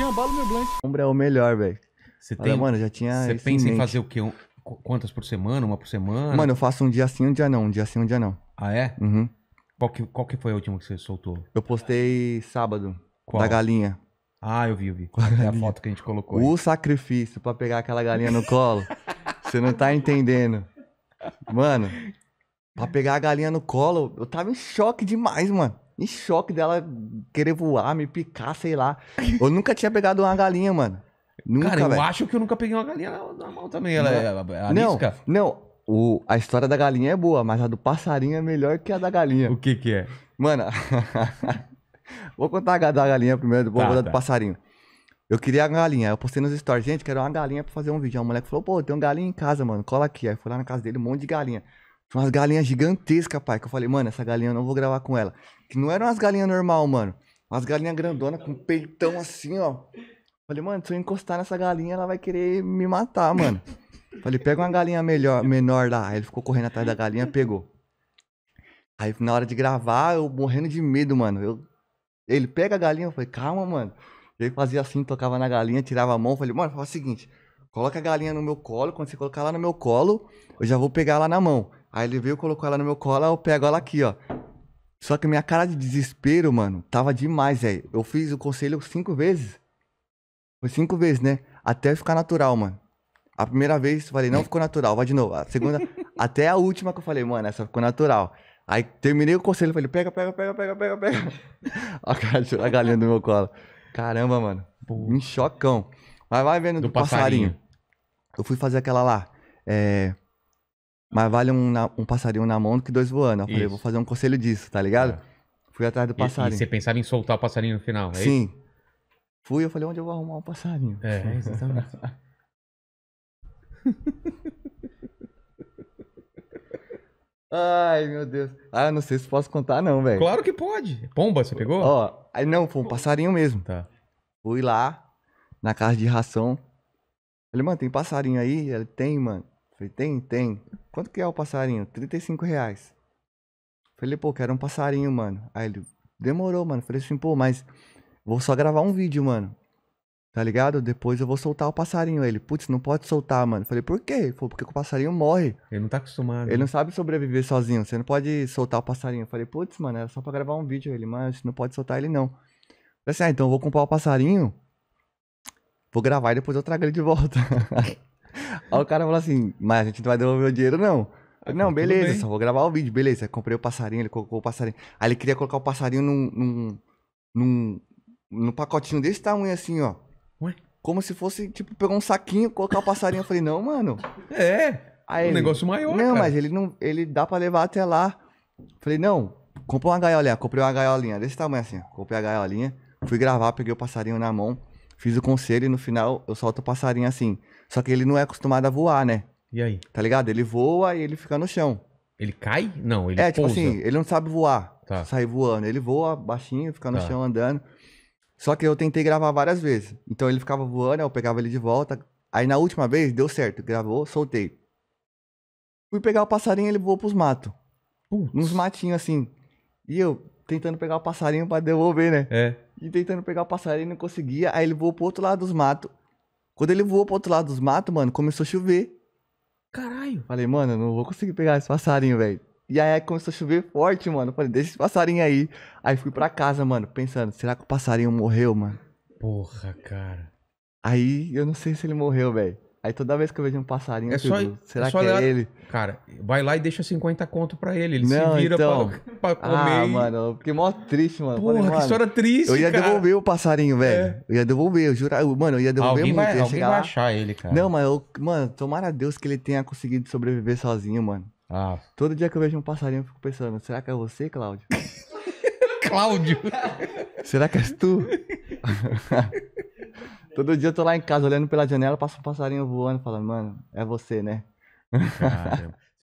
Jambalo meu blunt. Ombro é o melhor, velho. Você tem. Mano, já tinha. Você pensa em, em fazer o quê? Um, quantas por semana? Uma por semana? Mano, eu faço um dia sim, um dia não. Um dia sim, um dia não. Ah, é? Uhum. Qual que, qual que foi a última que você soltou? Eu postei sábado. Qual? Da galinha. Ah, eu vi, eu vi. É a foto que a gente colocou. Aí. O sacrifício pra pegar aquela galinha no colo. você não tá entendendo. Mano, pra pegar a galinha no colo, eu tava em choque demais, mano em choque dela querer voar, me picar, sei lá. Eu nunca tinha pegado uma galinha, mano. Nunca, Cara, eu véio. acho que eu nunca peguei uma galinha normal também. Ela é, é, não, não. O, a história da galinha é boa, mas a do passarinho é melhor que a da galinha. O que que é? Mano, vou contar a da galinha primeiro, depois tá, vou contar tá. do tá. passarinho. Eu queria a galinha. Eu postei nos stories, gente, quero uma galinha pra fazer um vídeo. Aí o moleque falou, pô, tem uma galinha em casa, mano. Cola aqui. Aí foi lá na casa dele, um monte de galinha. Tinha umas galinhas gigantescas, pai. Que eu falei, mano, essa galinha eu não vou gravar com ela. Que não eram umas galinhas normal, mano. Umas galinhas grandona com peitão assim, ó. Falei, mano, se eu encostar nessa galinha, ela vai querer me matar, mano. Falei, pega uma galinha melhor, menor lá. Aí ele ficou correndo atrás da galinha, pegou. Aí na hora de gravar, eu morrendo de medo, mano. Eu... Ele pega a galinha, eu falei, calma, mano. Ele fazia assim, tocava na galinha, tirava a mão. Falei, mano, faz o seguinte: coloca a galinha no meu colo. Quando você colocar lá no meu colo, eu já vou pegar lá na mão. Aí ele veio, colocou ela no meu colo, eu pego ela aqui, ó. Só que minha cara de desespero, mano, tava demais, velho. Eu fiz o conselho cinco vezes. Foi cinco vezes, né? Até ficar natural, mano. A primeira vez, falei, não ficou natural, vai de novo. A segunda, até a última que eu falei, mano, essa ficou natural. Aí terminei o conselho, falei, pega, pega, pega, pega, pega, pega. a cara a galinha do meu colo. Caramba, mano. Em chocão. Mas vai vendo do, do passarinho. passarinho. Eu fui fazer aquela lá. É, mas vale um, um passarinho na mão do que dois voando. Eu falei, Isso. vou fazer um conselho disso, tá ligado? É. Fui atrás do passarinho. E, e, você pensava em soltar o passarinho no final, é Sim. Isso? Fui, eu falei, onde eu vou arrumar um passarinho? É, é exatamente. Ai, meu Deus. Ah, não sei se posso contar, não, velho. Claro que pode. Pomba, você pegou? Ó, aí não, foi um passarinho mesmo. Tá. Fui lá, na casa de ração. Falei, mano, tem passarinho aí? Ele tem, mano. Falei, tem? Tem. Quanto que é o passarinho? 35 reais. Falei, pô, quero um passarinho, mano. Aí ele, demorou, mano. Falei assim, pô, mas vou só gravar um vídeo, mano. Tá ligado? Depois eu vou soltar o passarinho. Ele, putz, não pode soltar, mano. Falei, por quê? Ele porque o passarinho morre. Ele não tá acostumado. Ele né? não sabe sobreviver sozinho. Você não pode soltar o passarinho. Falei, putz, mano, era só pra gravar um vídeo. Ele, Mas você não pode soltar ele não. Falei assim, ah, então eu vou comprar o passarinho. Vou gravar e depois eu trago ele de volta. Aí o cara falou assim, mas a gente não vai devolver o dinheiro, não. não, beleza, só vou gravar o vídeo, beleza. Aí comprei o passarinho, ele colocou o passarinho. Aí ele queria colocar o passarinho num. num. num, num pacotinho desse tamanho assim, ó. Ué? Como se fosse, tipo, pegar um saquinho, colocar o passarinho. Eu falei, não, mano. É. Aí um ele, negócio maior. Não, cara. mas ele não. Ele dá pra levar até lá. falei, não, comprei uma gaiolinha. Comprei uma gaiolinha desse tamanho assim, ó. Comprei a gaiolinha, fui gravar, peguei o passarinho na mão, fiz o conselho e no final eu solto o passarinho assim. Só que ele não é acostumado a voar, né? E aí? Tá ligado? Ele voa e ele fica no chão. Ele cai? Não, ele É, tipo assim, ele não sabe voar. Tá. Sai voando. Ele voa baixinho, fica no tá. chão andando. Só que eu tentei gravar várias vezes. Então ele ficava voando, eu pegava ele de volta. Aí na última vez deu certo, gravou, soltei. Fui pegar o passarinho, ele voou pros matos. Putz. Uns matinhos assim. E eu tentando pegar o passarinho para devolver, né? É. E tentando pegar o passarinho, não conseguia. Aí ele voou pro outro lado dos matos. Quando ele voou pro outro lado dos matos, mano, começou a chover. Caralho. Falei, mano, eu não vou conseguir pegar esse passarinho, velho. E aí começou a chover forte, mano. Falei, deixa esse passarinho aí. Aí fui pra casa, mano, pensando, será que o passarinho morreu, mano? Porra, cara. Aí eu não sei se ele morreu, velho. Aí toda vez que eu vejo um passarinho, é só, é será é só que é ele? Cara, vai lá e deixa 50 conto pra ele. Ele não, se vira então... pra, pra ah, comer. Ah, mano, eu fiquei mó triste, mano. Porra, Falei, que história triste, Eu ia cara. devolver o passarinho, velho. É. Eu ia devolver, eu juro. Mano, eu ia devolver alguém muito. Vai, ia alguém vai lá. achar ele, cara. Não, mas eu... Mano, tomara a Deus que ele tenha conseguido sobreviver sozinho, mano. Ah. Todo dia que eu vejo um passarinho, eu fico pensando, será que é você, Cláudio? Cláudio? será que és tu? Todo dia eu tô lá em casa olhando pela janela, passa um passarinho voando, falando, mano, é você, né? Caramba.